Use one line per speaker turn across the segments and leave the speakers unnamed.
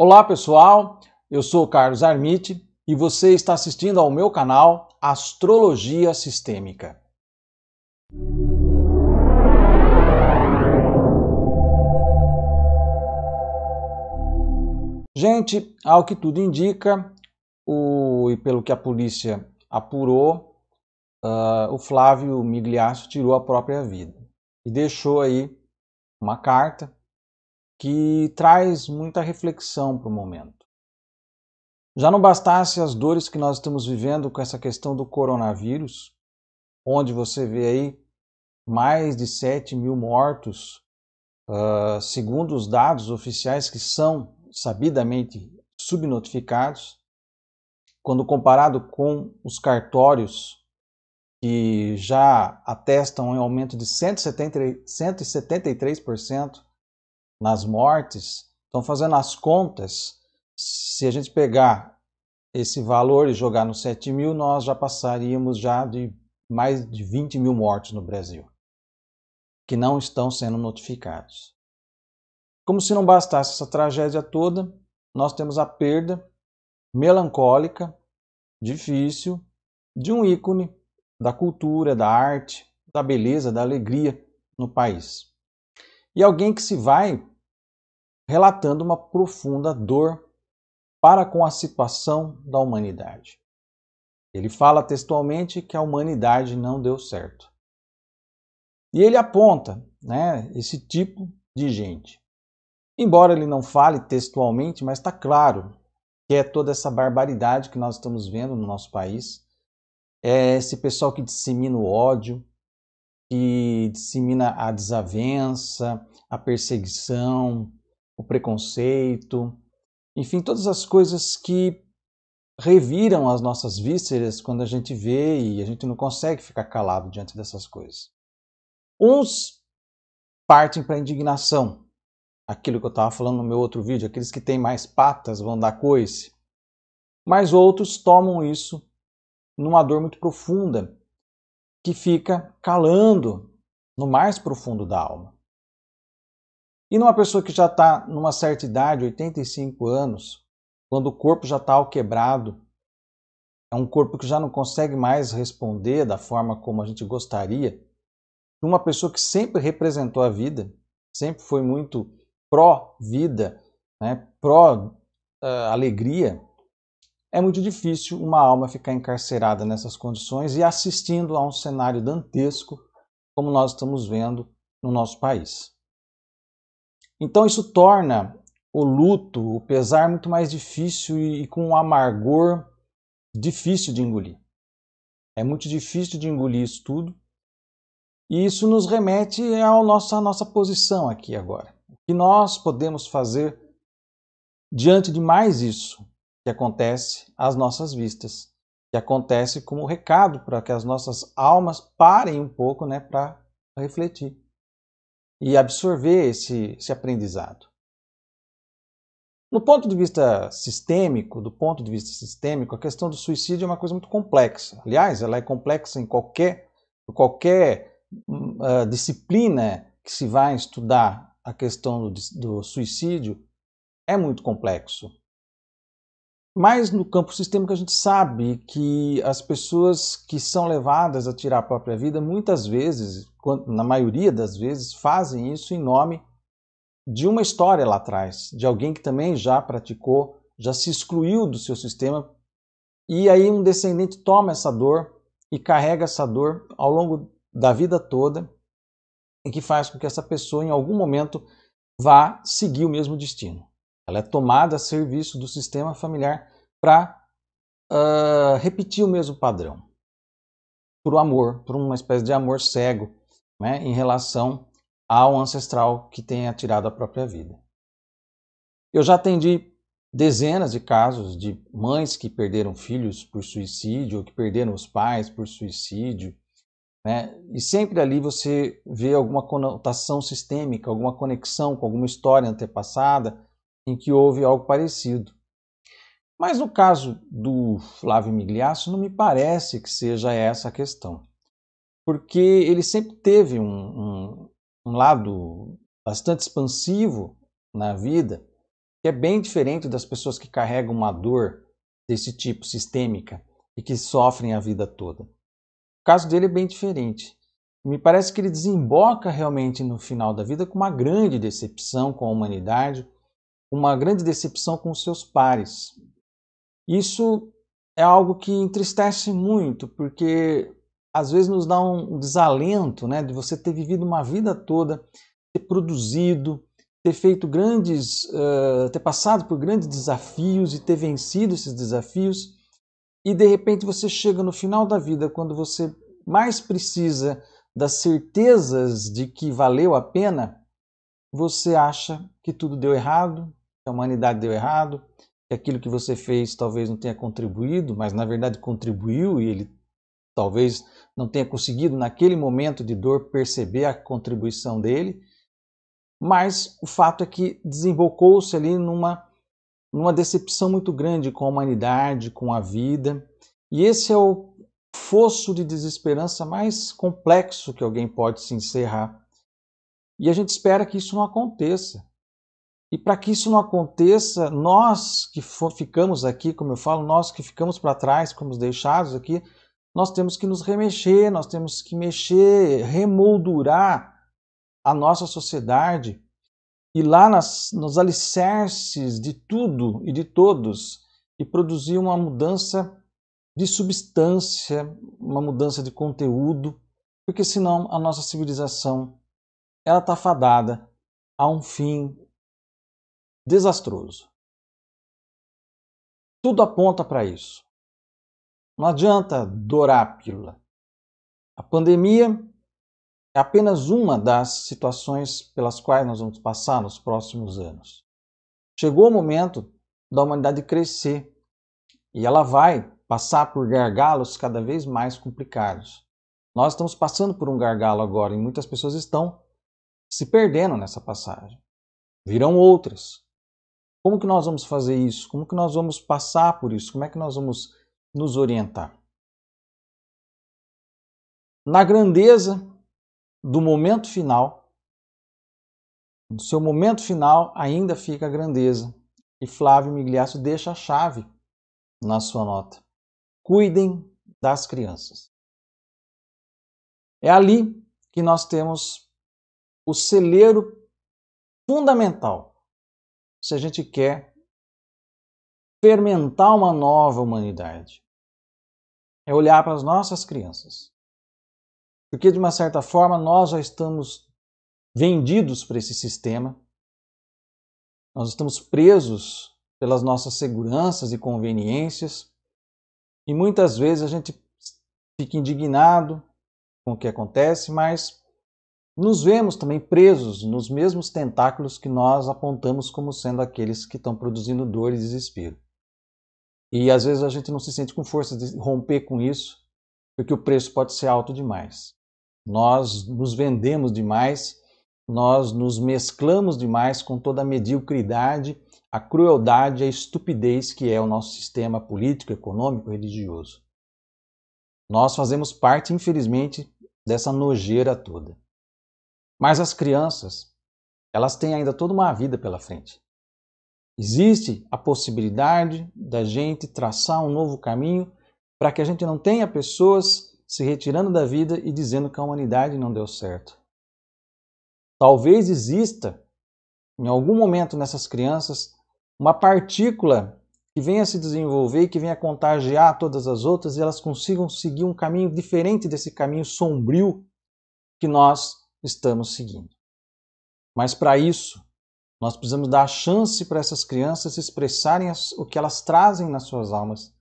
Olá pessoal, eu sou Carlos Armite e você está assistindo ao meu canal Astrologia Sistêmica. Gente, ao que tudo indica, o, e pelo que a polícia apurou, uh, o Flávio Migliaccio tirou a própria vida e deixou aí uma carta que traz muita reflexão para o momento. Já não bastasse as dores que nós estamos vivendo com essa questão do coronavírus, onde você vê aí mais de 7 mil mortos, uh, segundo os dados oficiais que são sabidamente subnotificados, quando comparado com os cartórios que já atestam um aumento de 173%, 173% nas mortes. estão fazendo as contas, se a gente pegar esse valor e jogar nos 7 mil, nós já passaríamos já de mais de 20 mil mortes no Brasil, que não estão sendo notificados. Como se não bastasse essa tragédia toda, nós temos a perda melancólica, difícil, de um ícone da cultura, da arte, da beleza, da alegria no país. E alguém que se vai relatando uma profunda dor para com a situação da humanidade. Ele fala textualmente que a humanidade não deu certo. E ele aponta né, esse tipo de gente. Embora ele não fale textualmente, mas está claro que é toda essa barbaridade que nós estamos vendo no nosso país. É esse pessoal que dissemina o ódio, que dissemina a desavença, a perseguição, o preconceito, enfim, todas as coisas que reviram as nossas vísceras quando a gente vê e a gente não consegue ficar calado diante dessas coisas. Uns partem para a indignação, aquilo que eu estava falando no meu outro vídeo, aqueles que têm mais patas vão dar coice, mas outros tomam isso numa dor muito profunda que fica calando no mais profundo da alma. E numa pessoa que já está numa certa idade, 85 anos, quando o corpo já está alquebrado, é um corpo que já não consegue mais responder da forma como a gente gostaria, uma pessoa que sempre representou a vida, sempre foi muito pró-vida, né, pró-alegria, é muito difícil uma alma ficar encarcerada nessas condições e assistindo a um cenário dantesco como nós estamos vendo no nosso país. Então isso torna o luto, o pesar muito mais difícil e, com um amargor difícil de engolir. É muito difícil de engolir isso tudo. E isso nos remete ao nossa à nossa posição aqui agora. O que nós podemos fazer diante de mais isso que acontece às nossas vistas, que acontece como recado para que as nossas almas parem um pouco né, para refletir e absorver esse, esse aprendizado. No ponto de vista sistêmico, do ponto de vista sistêmico, a questão do suicídio é uma coisa muito complexa. Aliás, ela é complexa em qualquer, qualquer uh, disciplina que se vai estudar a questão do, do suicídio é muito complexo. Mas no campo sistêmico a gente sabe que as pessoas que são levadas a tirar a própria vida, muitas vezes, na maioria das vezes, fazem isso em nome de uma história lá atrás, de alguém que também já praticou, já se excluiu do seu sistema, e aí um descendente toma essa dor e carrega essa dor ao longo da vida toda, e que faz com que essa pessoa, em algum momento, vá seguir o mesmo destino. Ela é tomada a serviço do sistema familiar para uh, ah, repetir o mesmo padrão. Por um amor, por uma espécie de amor cego né, em relação ao ancestral que tenha tirado a própria vida. Eu já atendi dezenas de casos de mães que perderam filhos por suicídio, ou que perderam os pais por suicídio, né? e sempre ali você vê alguma conotação sistêmica, alguma conexão com alguma história antepassada em que houve algo parecido. Mas no caso do Flávio Migliaccio não me parece que seja essa a questão, porque ele sempre teve um, um, um lado bastante expansivo na vida, que é bem diferente das pessoas que carregam uma dor desse tipo sistêmica e que sofrem a vida toda. O caso dele é bem diferente. Me parece que ele desemboca realmente no final da vida com uma grande decepção com a humanidade, uma grande decepção com seus pares. Isso é algo que entristece muito, porque às vezes nos dá um desalento né, de você ter vivido uma vida toda, ter produzido, ter feito grandes, uh, ter passado por grandes desafios e ter vencido esses desafios, e de repente você chega no final da vida, quando você mais precisa das certezas de que valeu a pena, você acha que tudo deu errado, que a humanidade deu errado, que aquilo que você fez talvez não tenha contribuído, mas na verdade contribuiu e ele talvez não tenha conseguido naquele momento de dor perceber a contribuição dele, mas o fato é que desembocou-se ali numa numa decepção muito grande com a humanidade, com a vida, e esse é o fosso de desesperança mais complexo que alguém pode se encerrar. E a gente espera que isso não aconteça. E para que isso não aconteça, nós que ficamos aqui, como eu falo, nós que ficamos para trás, como os deixados aqui, nós temos que nos remexer, nós temos que mexer, remoldurar a nossa sociedade. E lá nas, nos alicerces de tudo e de todos, e produzir uma mudança de substância, uma mudança de conteúdo, porque senão a nossa civilização
ela está fadada a um fim desastroso. Tudo aponta para isso. Não adianta dourar a pílula. A pandemia é apenas uma das
situações pelas quais nós vamos passar nos próximos anos. Chegou o momento da humanidade crescer e ela vai passar por gargalos cada vez mais complicados. Nós estamos passando por um gargalo agora e muitas pessoas estão se perdendo nessa passagem. Virão outras. Como que nós vamos fazer isso? Como que nós vamos passar por isso? Como é que nós vamos nos orientar?
Na grandeza do momento final, no seu momento final ainda fica a grandeza. E
Flávio Migliaccio deixa a chave na sua nota. Cuidem das
crianças. É ali que nós temos o celeiro fundamental se a gente quer fermentar uma nova humanidade. É olhar para as nossas crianças. Porque, de uma certa forma, nós já estamos
vendidos para esse sistema, nós estamos presos pelas nossas seguranças e conveniências, e muitas vezes a gente fica indignado com o que acontece, mas nos vemos também presos nos mesmos tentáculos que nós apontamos como sendo aqueles que estão produzindo dor e desespero. E às vezes a gente não se sente com força de romper com isso, porque o preço pode ser alto demais. Nós nos vendemos demais, nós nos mesclamos demais com toda a mediocridade, a crueldade, a estupidez que é o nosso sistema político, econômico, religioso. Nós fazemos parte, infelizmente, dessa nojeira toda. Mas as crianças, elas têm ainda toda uma vida pela frente. Existe a possibilidade da gente traçar um novo caminho para que a gente não tenha pessoas se retirando da vida e dizendo que a humanidade não deu certo. Talvez exista, em algum momento nessas crianças, uma partícula que venha se desenvolver e que venha contagiar todas as outras e elas consigam seguir um caminho diferente desse caminho sombrio que nós estamos seguindo. Mas para isso, nós precisamos dar a chance para essas crianças expressarem o que elas trazem nas suas almas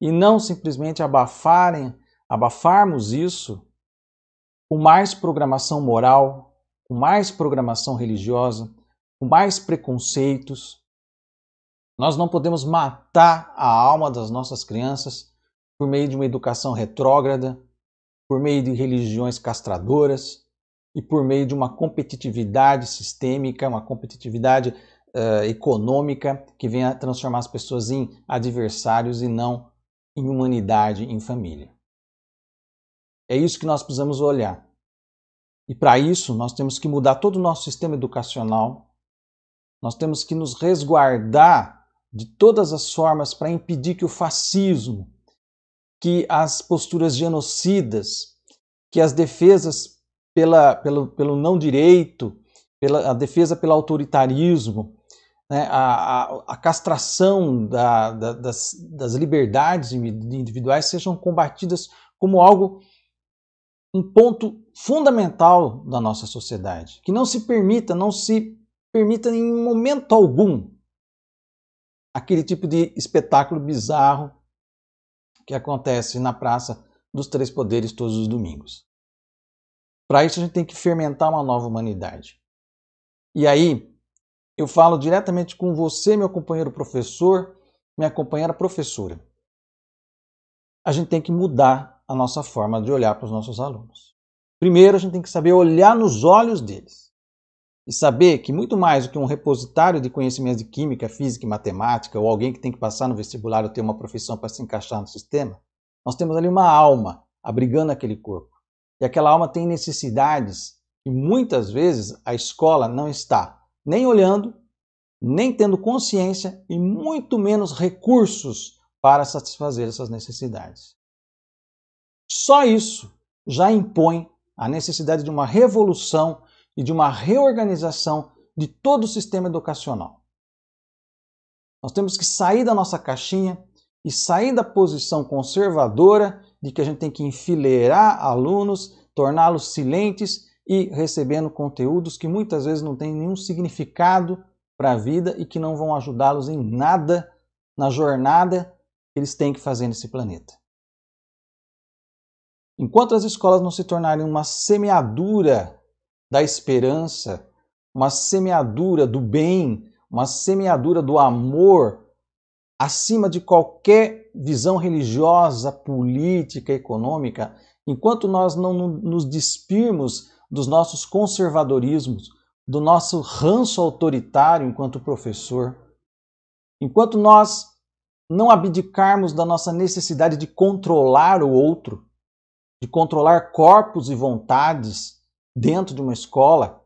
e não simplesmente abafarem, abafarmos isso com mais programação moral, com mais programação religiosa, com mais preconceitos. Nós não podemos matar a alma das nossas crianças por meio de uma educação retrógrada, por meio de religiões castradoras, e por meio de uma competitividade sistêmica, uma competitividade uh, econômica que venha transformar as pessoas em adversários e não em humanidade, em família. É isso que nós precisamos olhar. E para isso, nós temos que mudar todo o nosso sistema educacional, nós temos que nos resguardar de todas as formas para impedir que o fascismo, que as posturas genocidas, que as defesas pela, pelo, pelo não direito, pela a defesa pelo autoritarismo, né, a, a, a, castração da, da, das, das liberdades individuais sejam combatidas como algo, um ponto fundamental da nossa sociedade. Que não se permita, não se permita em momento algum aquele tipo de espetáculo bizarro que acontece na Praça dos Três Poderes todos os domingos. Para isso a gente tem que fermentar uma nova humanidade. E aí eu falo diretamente com você, meu companheiro professor, minha companheira professora. A gente tem que mudar a nossa forma de olhar para os nossos alunos. Primeiro, a gente tem que saber olhar nos olhos deles e saber que muito mais do que um repositório de conhecimentos de química, física e matemática ou alguém que tem que passar no vestibular ou ter uma profissão para se encaixar no sistema, nós temos ali uma alma abrigando aquele corpo. E aquela alma tem necessidades que muitas vezes a escola não está nem olhando, nem tendo consciência e muito menos recursos para satisfazer essas necessidades. Só isso já impõe a necessidade de uma revolução e de uma reorganização de todo o sistema educacional. Nós temos que sair da nossa caixinha e sair da posição conservadora de que a gente tem que enfileirar alunos, torná-los silentes e recebendo conteúdos que muitas vezes não têm nenhum significado para a vida e que não vão ajudá-los em nada na jornada que eles têm que fazer nesse planeta. Enquanto as escolas não se tornarem uma semeadura da esperança, uma semeadura do bem, uma semeadura do amor, acima de qualquer visão religiosa, política, econômica, enquanto nós não nos despirmos dos nossos conservadorismos, do nosso ranço autoritário enquanto professor, enquanto nós não abdicarmos da nossa necessidade de controlar o outro, de controlar corpos e vontades dentro de uma escola,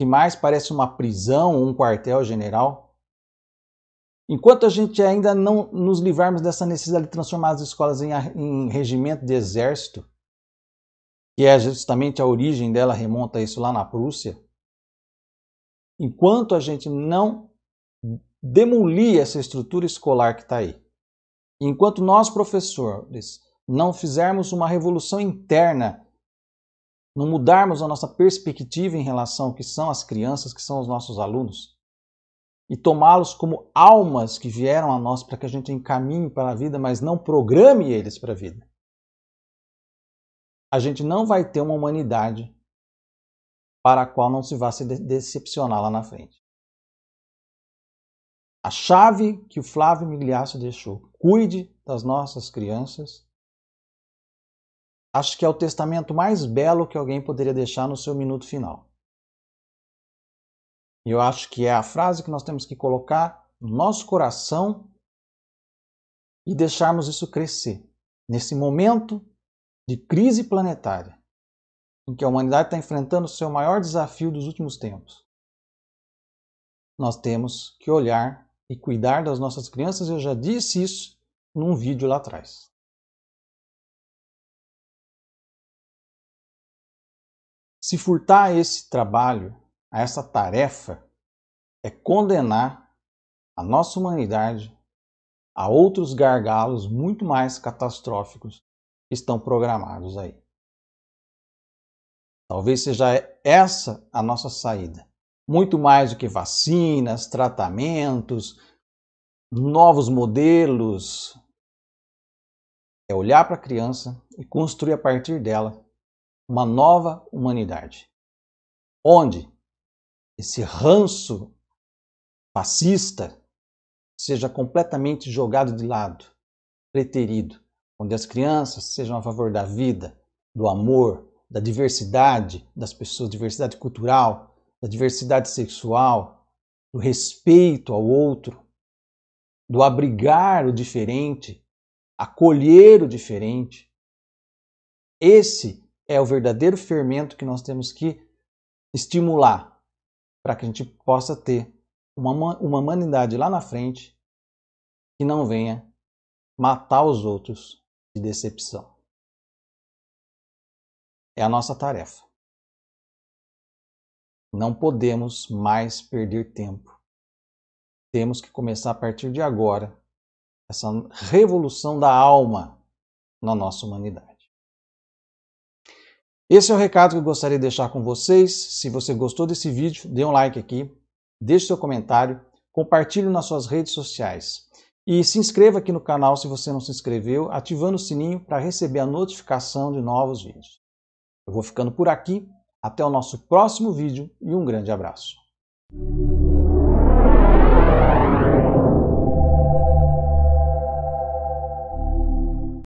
que mais parece uma prisão ou um quartel general, Enquanto a gente ainda não nos livrarmos dessa necessidade de transformar as escolas em, em regimento de exército, que é justamente a origem dela, remonta isso lá na Prússia, enquanto a gente não demolir essa estrutura escolar que está aí, enquanto nós, professores, não fizermos uma revolução interna, não mudarmos a nossa perspectiva em relação ao que são as crianças, que são os nossos alunos, e tomá-los como almas que vieram a nós para que a gente encaminhe para a vida, mas não programe eles para a vida.
A gente não vai ter uma humanidade para a qual não se vá se decepcionar lá na frente. A chave
que o Flávio Migliaccio deixou, cuide das nossas crianças, acho que é o testamento mais belo que alguém poderia deixar no seu minuto final. E eu acho que é a frase que nós temos que colocar no nosso coração e deixarmos isso crescer. Nesse momento de crise planetária, em que a humanidade está enfrentando o seu maior desafio
dos últimos tempos, nós temos que olhar e cuidar das nossas crianças. Eu já disse isso num vídeo lá atrás. Se furtar esse trabalho a essa tarefa é condenar a nossa
humanidade a outros gargalos muito mais catastróficos que estão programados aí. Talvez seja essa a nossa saída. Muito mais do que vacinas, tratamentos, novos modelos. É olhar para a criança e construir a partir dela uma nova humanidade. Onde esse ranço fascista seja completamente jogado de lado, preterido, onde as crianças sejam a favor da vida, do amor, da diversidade das pessoas, diversidade cultural, da diversidade sexual, do respeito ao outro, do abrigar o diferente, acolher o diferente. Esse é o verdadeiro fermento que nós temos que estimular para que a gente possa ter uma, uma humanidade lá na frente
que não venha matar os outros de decepção. É a nossa tarefa. Não podemos mais perder tempo. Temos que começar a partir
de agora essa revolução da alma na nossa humanidade. Esse é o recado que eu gostaria de deixar com vocês. Se você gostou desse vídeo, dê um like aqui, deixe seu comentário, compartilhe nas suas redes sociais. E se inscreva aqui no canal se você não se inscreveu, ativando o sininho para receber a notificação de novos vídeos. Eu vou ficando por aqui. Até o nosso próximo vídeo e um grande abraço.